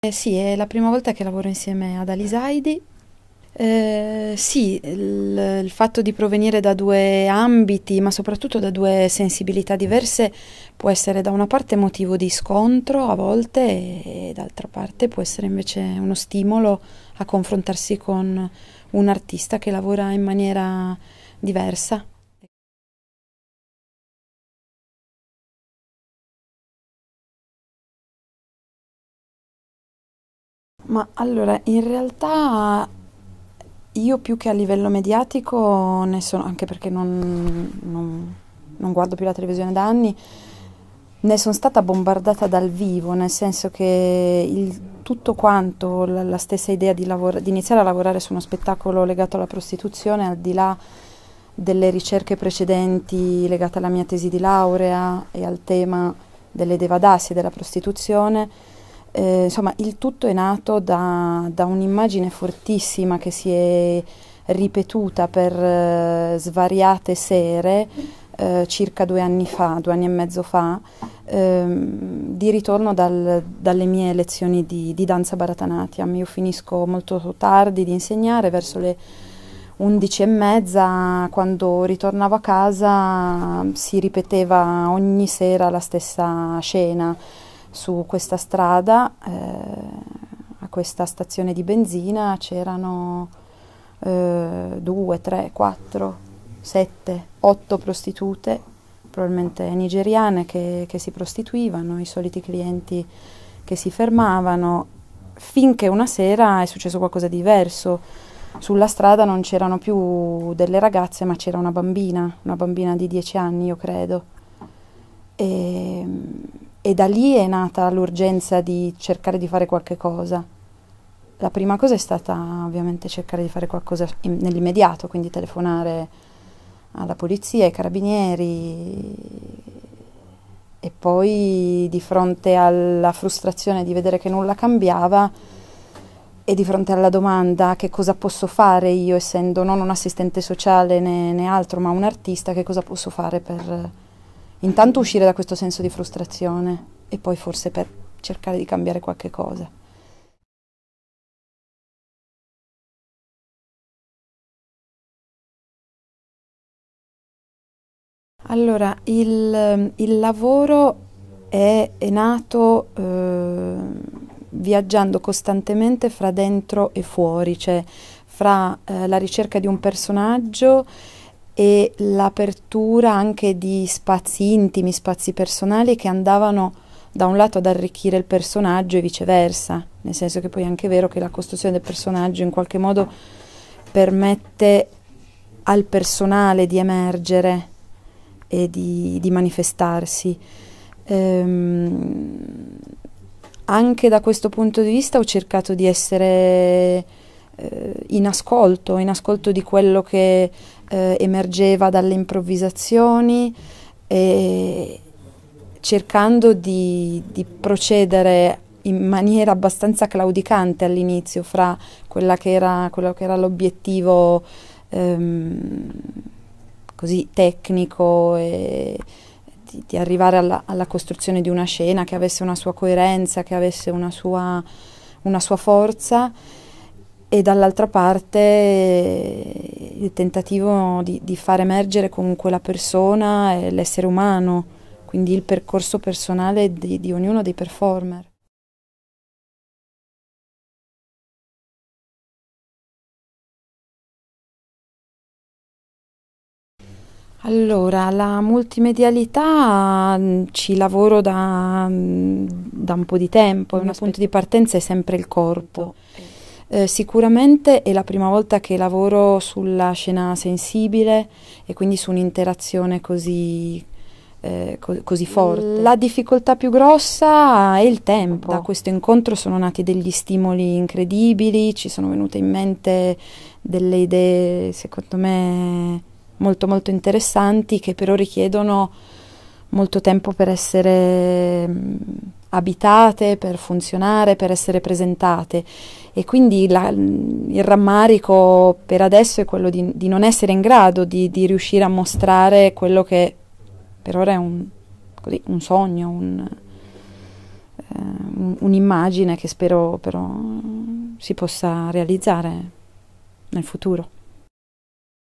Eh sì, è la prima volta che lavoro insieme ad Alisaidi. Eh, sì, il, il, fatto di provenire da due ambiti, ma soprattutto da due sensibilità diverse, può essere da una parte motivo di scontro a volte e, e d'altra parte può essere invece uno stimolo a confrontarsi con un artista che lavora in maniera diversa. Ma allora, in realtà io più che a livello mediatico ne sono, anche perché non, non, non guardo più la televisione da anni, ne sono stata bombardata dal vivo, nel senso che il, tutto quanto, la, la stessa idea di, di, iniziare a lavorare su uno spettacolo legato alla prostituzione, al di là delle ricerche precedenti legate alla mia tesi di laurea e al tema delle devadassi e della prostituzione, eh, insomma il tutto è nato da, da un'immagine fortissima che si è ripetuta per eh, svariate sere eh, circa due anni fa, due anni e mezzo fa, ehm, di ritorno dal, dalle mie lezioni di, di danza Bharatanatyam. Io finisco molto tardi di insegnare, verso le undici e mezza, quando ritornavo a casa si ripeteva ogni sera la stessa scena su questa strada, eh, a questa stazione di benzina, c'erano eh, due, tre, quattro, sette, otto prostitute, probabilmente nigeriane, che, che si prostituivano, i soliti clienti che si fermavano, finché una sera è successo qualcosa di diverso sulla strada non c'erano più delle ragazze, ma c'era una bambina, una bambina di dieci anni, io credo. E e da lì è nata l'urgenza di cercare di fare qualche cosa. La prima cosa è stata ovviamente cercare di fare qualcosa nell'immediato, quindi telefonare alla polizia, ai carabinieri e poi di fronte alla frustrazione di vedere che nulla cambiava e di fronte alla domanda che cosa posso fare io essendo non un assistente sociale né, né altro ma un artista, che cosa posso fare per intanto uscire da questo senso di frustrazione e poi forse per cercare di cambiare qualche cosa. Allora, il, il lavoro è, è nato eh, viaggiando costantemente fra dentro e fuori, cioè fra eh, la ricerca di un personaggio e l'apertura anche di spazi intimi, spazi personali che andavano da un lato ad arricchire il personaggio e viceversa, nel senso che poi è anche vero che la costruzione del personaggio in qualche modo permette al personale di emergere e di, di manifestarsi. Ehm, anche da questo punto di vista ho cercato di essere eh, in ascolto, in ascolto di quello che eh, emergeva dalle improvvisazioni e cercando di, di procedere in maniera abbastanza claudicante all'inizio fra quella che era, quello che era l'obiettivo ehm, così tecnico e di, di arrivare alla, alla, costruzione di una scena che avesse una sua coerenza, che avesse una sua, una sua forza e dall'altra parte eh, il tentativo di, di, far emergere comunque la persona e l'essere umano, quindi il percorso personale di, di ognuno dei performer. Allora, la multimedialità mm, ci lavoro da, mm, da un po' di tempo, un punto di partenza è sempre il corpo. Eh, sicuramente è la prima volta che lavoro sulla scena sensibile e quindi su un'interazione così, eh, co così, mm. forte. La difficoltà più grossa è il tempo. Da questo incontro sono nati degli stimoli incredibili, ci sono venute in mente delle idee, secondo me, molto molto interessanti che però richiedono molto tempo per essere mm, abitate, per funzionare, per essere presentate e quindi la, il rammarico per adesso è quello di, di non essere in grado di, di, riuscire a mostrare quello che per ora è un, così, un sogno, un, eh, un'immagine che spero però si possa realizzare nel futuro.